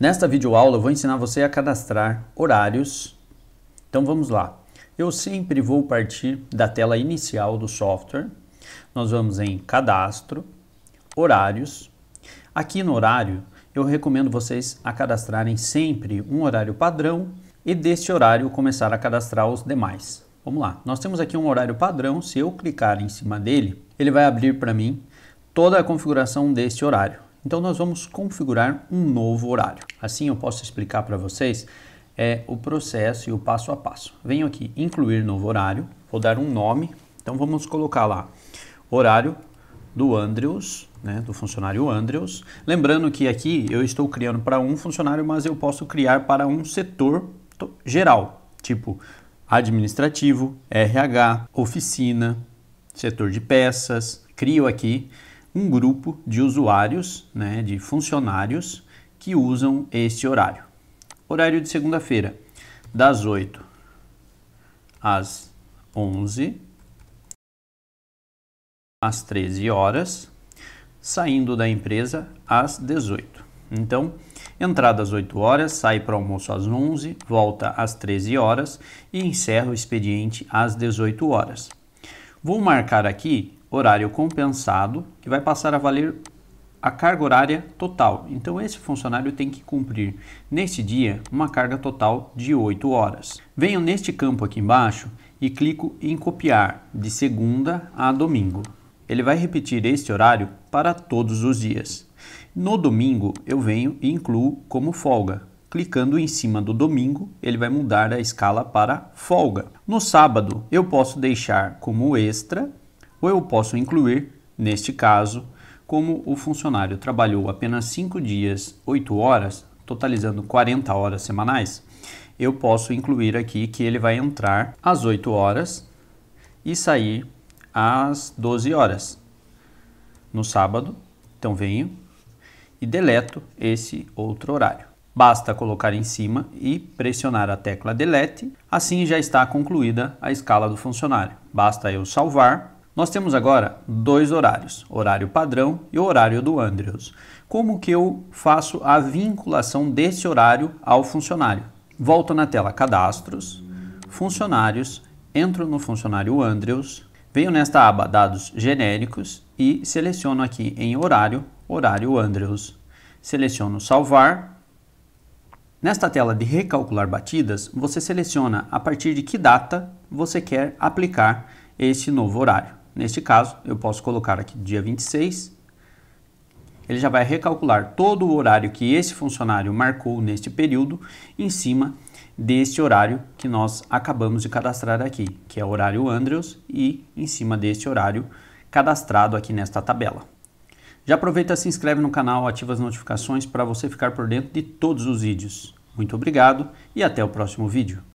Nesta videoaula eu vou ensinar você a cadastrar horários. Então vamos lá. Eu sempre vou partir da tela inicial do software. Nós vamos em cadastro, horários. Aqui no horário eu recomendo vocês a cadastrarem sempre um horário padrão e deste horário começar a cadastrar os demais. Vamos lá, nós temos aqui um horário padrão, se eu clicar em cima dele, ele vai abrir para mim toda a configuração deste horário. Então nós vamos configurar um novo horário. Assim eu posso explicar para vocês é, o processo e o passo a passo. Venho aqui, incluir novo horário, vou dar um nome, então vamos colocar lá, horário do Andrews, né, do funcionário Andrews. Lembrando que aqui eu estou criando para um funcionário, mas eu posso criar para um setor geral, tipo administrativo, RH, oficina, setor de peças, crio aqui um grupo de usuários, né, de funcionários que usam este horário. Horário de segunda-feira, das 8 às 11, às 13 horas, saindo da empresa às 18. Então, entrada às 8 horas, sai para o almoço às 11, volta às 13 horas e encerra o expediente às 18 horas. Vou marcar aqui horário compensado, que vai passar a valer a carga horária total. Então, esse funcionário tem que cumprir, nesse dia, uma carga total de 8 horas. Venho neste campo aqui embaixo e clico em copiar, de segunda a domingo. Ele vai repetir este horário para todos os dias. No domingo, eu venho e incluo como folga. Clicando em cima do domingo, ele vai mudar a escala para folga. No sábado, eu posso deixar como extra ou eu posso incluir, neste caso, como o funcionário trabalhou apenas 5 dias, 8 horas, totalizando 40 horas semanais, eu posso incluir aqui que ele vai entrar às 8 horas e sair às 12 horas no sábado. Então venho e deleto esse outro horário. Basta colocar em cima e pressionar a tecla delete, assim já está concluída a escala do funcionário. Basta eu salvar nós temos agora dois horários, horário padrão e o horário do Andrews. Como que eu faço a vinculação desse horário ao funcionário? Volto na tela Cadastros, Funcionários, entro no funcionário Andrews, venho nesta aba Dados Genéricos e seleciono aqui em Horário, Horário Andrews. Seleciono Salvar. Nesta tela de Recalcular Batidas, você seleciona a partir de que data você quer aplicar este novo horário. Neste caso, eu posso colocar aqui dia 26. Ele já vai recalcular todo o horário que esse funcionário marcou neste período em cima deste horário que nós acabamos de cadastrar aqui, que é o horário Andrews e em cima deste horário cadastrado aqui nesta tabela. Já aproveita, se inscreve no canal, ativa as notificações para você ficar por dentro de todos os vídeos. Muito obrigado e até o próximo vídeo.